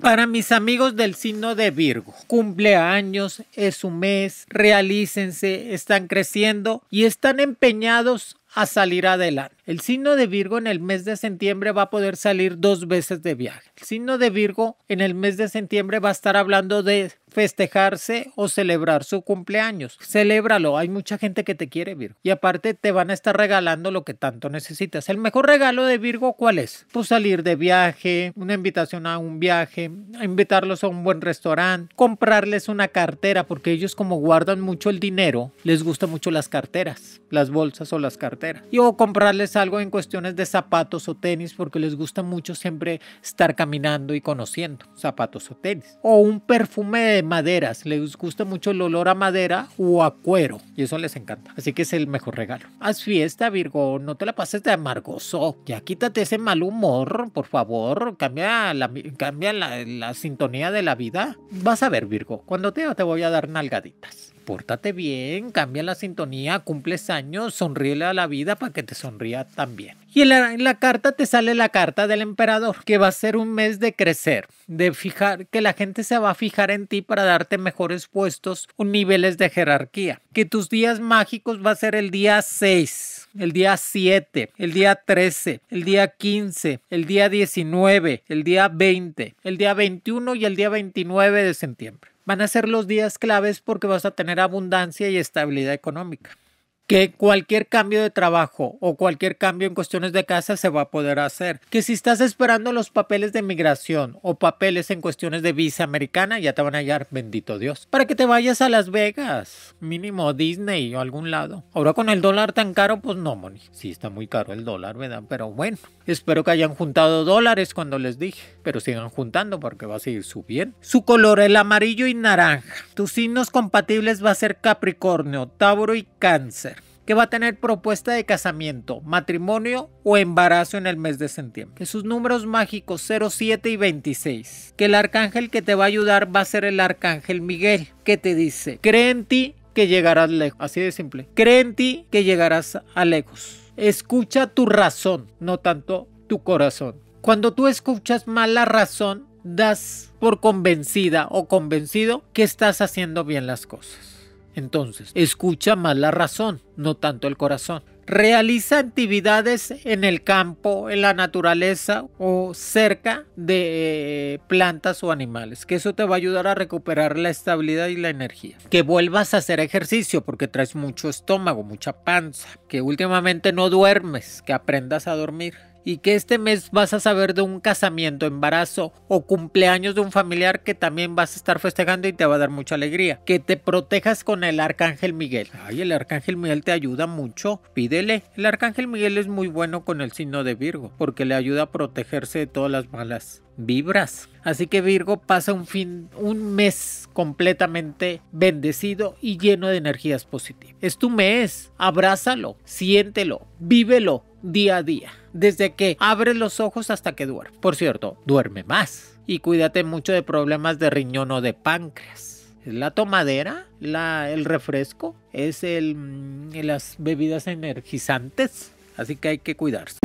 Para mis amigos del signo de Virgo, cumpleaños es su mes, realícense, están creciendo y están empeñados a salir adelante. El signo de Virgo en el mes de septiembre va a poder salir dos veces de viaje. El signo de Virgo en el mes de septiembre va a estar hablando de festejarse o celebrar su cumpleaños. Celébralo, hay mucha gente que te quiere, Virgo. Y aparte te van a estar regalando lo que tanto necesitas. El mejor regalo de Virgo, ¿cuál es? Pues salir de viaje, una invitación a un viaje, invitarlos a un buen restaurante, comprarles una cartera, porque ellos como guardan mucho el dinero, les gustan mucho las carteras, las bolsas o las carteras. Y o comprarles algo en cuestiones de zapatos o tenis, porque les gusta mucho siempre estar caminando y conociendo zapatos o tenis. O un perfume de maderas. Les gusta mucho el olor a madera o a cuero y eso les encanta. Así que es el mejor regalo. Haz fiesta, Virgo. No te la pases de amargoso. Ya quítate ese mal humor, por favor. Cambia la, la, sintonía de la vida. Vas a ver, Virgo. Cuando te te voy a dar nalgaditas pórtate bien, cambia la sintonía, cumples años, sonríele a la vida para que te sonría también. Y en la, carta te sale la carta del emperador, que va a ser un mes de crecer, de fijar, que la gente se va a fijar en ti para darte mejores puestos o niveles de jerarquía, que tus días mágicos va a ser el día 6 el día 7, el día 13, el día 15, el día 19, el día 20, el día 21 y el día 29 de septiembre. Van a ser los días claves porque vas a tener abundancia y estabilidad económica que cualquier cambio de trabajo o cualquier cambio en cuestiones de casa se va a poder hacer. Que si estás esperando los papeles de migración o papeles en cuestiones de visa americana, ya te van a hallar, bendito Dios, para que te vayas a Las Vegas, mínimo Disney o algún lado. Ahora con el dólar tan caro, pues no, Moni. Sí, está muy caro el dólar, ¿verdad? Pero bueno, espero que hayan juntado dólares cuando les dije, pero sigan juntando porque va a seguir subiendo. Su color, el amarillo y naranja. Tus signos compatibles va a ser Capricornio, Tauro y Cáncer que va a tener propuesta de casamiento, matrimonio o embarazo en el mes de septiembre. Que sus números mágicos 07 y 26. Que el arcángel que te va a ayudar va a ser el arcángel Miguel, que te dice, cree en ti que llegarás lejos. Así de simple. Cree en ti que llegarás a lejos. Escucha tu razón, no tanto tu corazón. Cuando tú escuchas mala razón, das por convencida o convencido que estás haciendo bien las cosas. Entonces, escucha más la razón, no tanto el corazón. Realiza actividades en el campo, en la naturaleza o cerca de eh, plantas o animales, que eso te va a ayudar a recuperar la estabilidad y la energía. Que vuelvas a hacer ejercicio porque traes mucho estómago, mucha panza, que últimamente no duermes, que aprendas a dormir y que este mes vas a saber de un casamiento, embarazo o cumpleaños de un familiar que también vas a estar festejando y te va a dar mucha alegría. Que te protejas con el Arcángel Miguel. Ay, el Arcángel Miguel te ayuda mucho. Pídele. El Arcángel Miguel es muy bueno con el signo de Virgo porque le ayuda a protegerse de todas las malas vibras. Así que Virgo pasa un fin, un mes completamente bendecido y lleno de energías positivas. Es tu mes, abrázalo, siéntelo, vívelo día a día, desde que abres los ojos hasta que duermes. Por cierto, duerme más y cuídate mucho de problemas de riñón o de páncreas la tomadera, el refresco, es el, mm, las bebidas energizantes, así que hay que cuidarse.